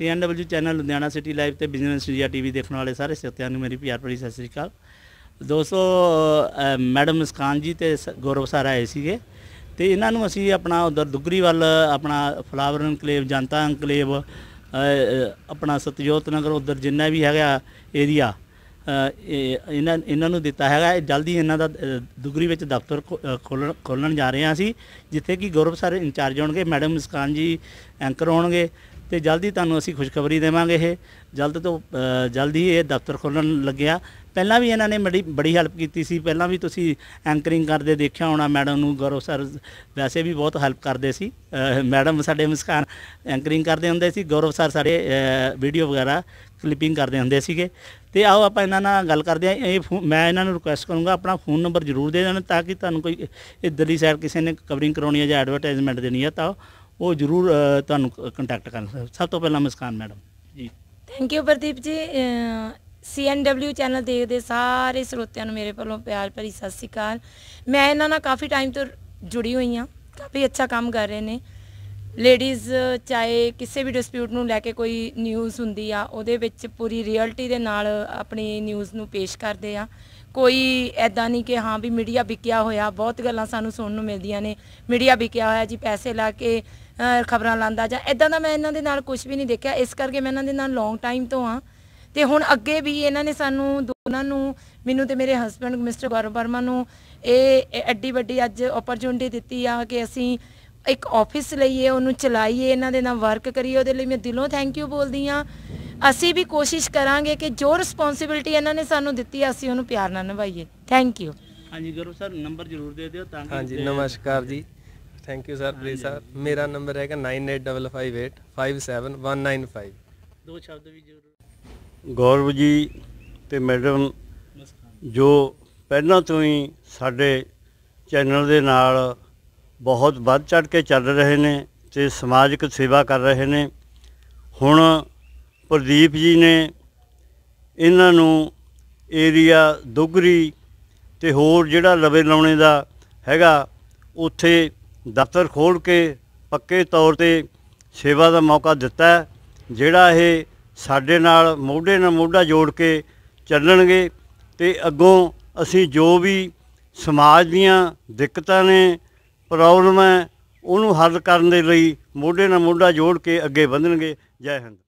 CNW channel Ludhiana city live ਤੇ business India TV ਦੇਖਣ ਵਾਲੇ ਸਾਰੇ ਸਰੋਤਿਆਂ ਨੂੰ ਮੇਰੀ ਪਿਆਰ ਭਰੀ ਸਤਿ ਸ੍ਰੀ ਅਕਾਲ ਦੋਸਤੋ ਮੈਡਮ ਮੁਸਕਾਨ ਜੀ ਤੇ ਗੌਰਵ ਸਰ ਆਏ ਸੀਗੇ ਤੇ ਇਹਨਾਂ ਨੂੰ ਅਸੀਂ ਆਪਣਾ ਉਧਰ ਦੁਗਰੀ ਵੱਲ ਆਪਣਾ ਫਲਾਵਰ ਇਨਕਲੇਵ ਜਨਤਾ ਇਨਕਲੇਵ ਆਪਣਾ ਸਤਜੋਤ ਨਗਰ ਉਧਰ ਜਿੰਨਾ ਵੀ ਹੈਗਾ ਏਰੀਆ ਇਹਨਾਂ ਇਹਨਾਂ ਨੂੰ ਦਿੱਤਾ ਹੈਗਾ ਜਲਦੀ ਇਹਨਾਂ ਦਾ ਦੁਗਰੀ ਵਿੱਚ ਦਫ਼ਤਰ ਖੋਲਣ ਜਾ ਰਹੇ ਆ ਅਸੀਂ ਜਿੱਥੇ ਕਿ ਗੌਰਵ ਸਰ ਇੰਚਾਰਜ ਹੋਣਗੇ ਮੈਡਮ ਮੁਸਕਾਨ ਜੀ ਐਂਕਰ ਹੋਣਗੇ ਤੇ ਜਲਦੀ ਤੁਹਾਨੂੰ ਅਸੀਂ ਖੁਸ਼ਖਬਰੀ ਦੇਵਾਂਗੇ ਇਹ ਜਲਦ ਤੋਂ ਜਲਦੀ ਇਹ ਦਫ਼ਤਰ ਖੋਲਣ ਲੱਗਿਆ ਪਹਿਲਾਂ ਵੀ ਇਹਨਾਂ ਨੇ ਬੜੀ ਬੜੀ ਹੈਲਪ ਕੀਤੀ ਸੀ ਪਹਿਲਾਂ ਵੀ ਤੁਸੀਂ ਐਂਕਰਿੰਗ ਕਰਦੇ ਦੇਖਿਆ ਹੋਣਾ ਮੈਡਮ ਨੂੰ ਗੌਰਵ ਸਰ ਵੈਸੇ ਵੀ ਬਹੁਤ ਹੈਲਪ ਕਰਦੇ ਸੀ ਮੈਡਮ ਸਾਡੇ ਮੁਸਕਾਨ ਐਂਕਰਿੰਗ ਕਰਦੇ ਹੁੰਦੇ ਸੀ ਗੌਰਵ ਸਰ ਸਾਡੇ ਵੀਡੀਓ ਵਗੈਰਾ ਕਲਿੱਪਿੰਗ ਕਰਦੇ ਹੁੰਦੇ ਸੀਗੇ ਤੇ ਆਓ ਆਪਾਂ ਇਹਨਾਂ ਨਾਲ ਗੱਲ ਕਰਦੇ ਆ ਇਹ ਮੈਂ ਇਹਨਾਂ ਨੂੰ ਰਿਕੁਐਸਟ ਕਰੂੰਗਾ ਆਪਣਾ ਫੋਨ ਨੰਬਰ ਜ਼ਰੂਰ ਦੇ ਦੇਣ ਤਾਂ ਕਿ ਤੁਹਾਨੂੰ ਕੋਈ ਇਧਰਲੀ ਸਾਈਡ ਕਿਸੇ ਨੇ ਕਵਰਿੰਗ ਕਰਾਉਣੀ ਹੈ ਜਾਂ ਐਡਵਰਟਾਈਜ਼ਮੈਂਟ ਦੇਣੀ ਹੈ ਤਾਂ ਉਹ ਜ਼ਰੂਰ ਤੁਹਾਨੂੰ ਕੰਟੈਕਟ ਕਰਨ ਸਭ ਤੋਂ ਪਹਿਲਾਂ Muskaan madam ji thank you Pradeep ji CNW channel ਦੇਖਦੇ ਸਾਰੇ ਸਰੋਤਿਆਂ ਨੂੰ ਮੇਰੇ ਵੱਲੋਂ ਪਿਆਰ ਭਰੀ ਸਤਿ ਸ੍ਰੀ ਅਕਾਲ ਮੈਂ ਇਹਨਾਂ ਨਾਲ ਕਾਫੀ ਟਾਈਮ ਤੋਂ ਜੁੜੀ ਹੋਈ ਆ ਕਾਫੀ ਅੱਛਾ ਕੰਮ ਕਰ ਰਹੇ ਨੇ ਲੇਡੀਜ਼ ਚਾਹੇ ਕਿਸੇ ਵੀ ਡਿਸਪਿਊਟ ਨੂੰ ਲੈ ਕੇ ਕੋਈ ਨਿਊਜ਼ ਹੁੰਦੀ ਆ ਉਹਦੇ ਵਿੱਚ ਪੂਰੀ ਰਿਐਲਿਟੀ ਦੇ ਨਾਲ ਆਪਣੀ ਨਿਊਜ਼ ਨੂੰ ਪੇਸ਼ ਕਰਦੇ ਆ ਕੋਈ ਐਦਾਂ ਨਹੀਂ ਕਿ ਹਾਂ ਵੀ ਮੀਡੀਆ ਵਿਕਿਆ ਹੋਇਆ ਬਹੁਤ ਗੱਲਾਂ ਸਾਨੂੰ ਸੁਣਨ ਨੂੰ ਮਿਲਦੀਆਂ ਨੇ ਮੀਡੀਆ ਵਿਕਿਆ ਹੋਇਆ ਜੀ ਪੈਸੇ ਲਾ ਕੇ ਖਬਰਾਂ ਲਾਂਦਾ ਜਾਂ ਐਦਾਂ ਦਾ ਮੈਂ ਇਹਨਾਂ ਦੇ ਨਾਲ ਕੁਝ ਵੀ ਨਹੀਂ ਦੇਖਿਆ ਇਸ ਕਰਕੇ ਮੈਂ ਇਹਨਾਂ ਦੇ ਨਾਲ ਲੌਂਗ ਟਾਈਮ ਤੋਂ ਆ ਤੇ ਹੁਣ ਅੱਗੇ ਵੀ ਇਹਨਾਂ ਨੇ ਸਾਨੂੰ ਦੋਨਾਂ ਨੂੰ ਮੈਨੂੰ ਤੇ ਮੇਰੇ ਹਸਬੰਡ ਮਿਸਟਰ ਗੌਰਵ ਵਰਮਾ ਨੂੰ ਇਹ ਐਡੀ ਵੱਡੀ ਅੱਜ ਓਪਰਚੁਨਿਟੀ ਦਿੱਤੀ ਆ ਕਿ ਅਸੀਂ ਇੱਕ ਆਫਿਸ ਲਈਏ ਉਹਨੂੰ ਚਲਾਈਏ ਇਹਨਾਂ ਦੇ ਨਾਲ ਵਰਕ ਕਰੀਏ ਉਹਦੇ ਲਈ ਮੈਂ ਦਿਲੋਂ ਥੈਂਕ ਯੂ ਬੋਲਦੀ ਆ ਅਸੀਂ ਵੀ ਕੋਸ਼ਿਸ਼ ਕਰਾਂਗੇ ਕਿ ਜੋ ਰਿਸਪੌਂਸਿਬਿਲਟੀ ਇਹਨਾਂ ਨੇ ਸਾਨੂੰ ਦਿੱਤੀ ਆ ਅਸੀਂ ਉਹਨੂੰ ਪਿਆਰ ਨਾਲ ਨਿਭਾਈਏ ਥੈਂਕ ਯੂ ਹਾਂਜੀ ਗੁਰੂ ਸਰ ਨੰਬਰ ਜ਼ਰੂਰ ਦੇ ਦਿਓ ਤਾਂ ਕਿ ਹਾਂਜੀ ਨਮਸਕਾਰ ਜੀ thank you sir please sir ਮੇਰਾ ਨੰਬਰ ਹੈਗਾ 9855857195 ਦੋ ਸ਼ਬਦ ਵੀ ਜ਼ਰੂਰ ਗੌਰਵ ਜੀ ਤੇ ਮੈਡਮ ਜੋ ਪਹਿਲਾਂ ਤੋਂ ਹੀ ਸਾਡੇ ਚੈਨਲ ਦੇ ਨਾਲ ਬਹੁਤ ਵੱਧ ਚੜ ਕੇ ਚੱਲ ਰਹੇ ਨੇ ਤੇ ਸਮਾਜਿਕ ਸੇਵਾ ਕਰ ਰਹੇ ਨੇ ਹੁਣ ਪ੍ਰਦੀਪ ਜੀ ਨੇ ਇਹਨਾਂ ਨੂੰ ਏਰੀਆ ਦੁਗਰੀ ਤੇ ਹੋਰ ਜਿਹੜਾ ਲਵੇ ਲਾਉਣੇ ਦਾ ਹੈਗਾ ਉੱਥੇ ਦਫ਼ਤਰ ਖੋਲ ਕੇ ਪੱਕੇ ਤੌਰ ਤੇ ਸੇਵਾ ਦਾ ਮੌਕਾ ਦਿੱਤਾ ਜਿਹੜਾ ਇਹ ਸਾਡੇ ਨਾਲ ਮੋਢੇ ਨਾਲ ਮੋਢਾ ਜੋੜ ਕੇ ਚੱਲਣਗੇ ਤੇ ਅੱਗੋਂ ਅਸੀਂ ਜੋ ਵੀ ਸਮਾਜ ਦੀਆਂ ਦਿੱਕਤਾਂ ਨੇ ਪ੍ਰੋਬਲਮ ਹੈ ਉਹਨੂੰ ਹੱਲ ਕਰਨ ਦੇ ਲਈ ਮੋਢੇ ਨਾਲ ਮੋਢਾ ਜੋੜ ਕੇ ਅੱਗੇ ਵਧਣਗੇ ਜੈ ਹਿੰਦ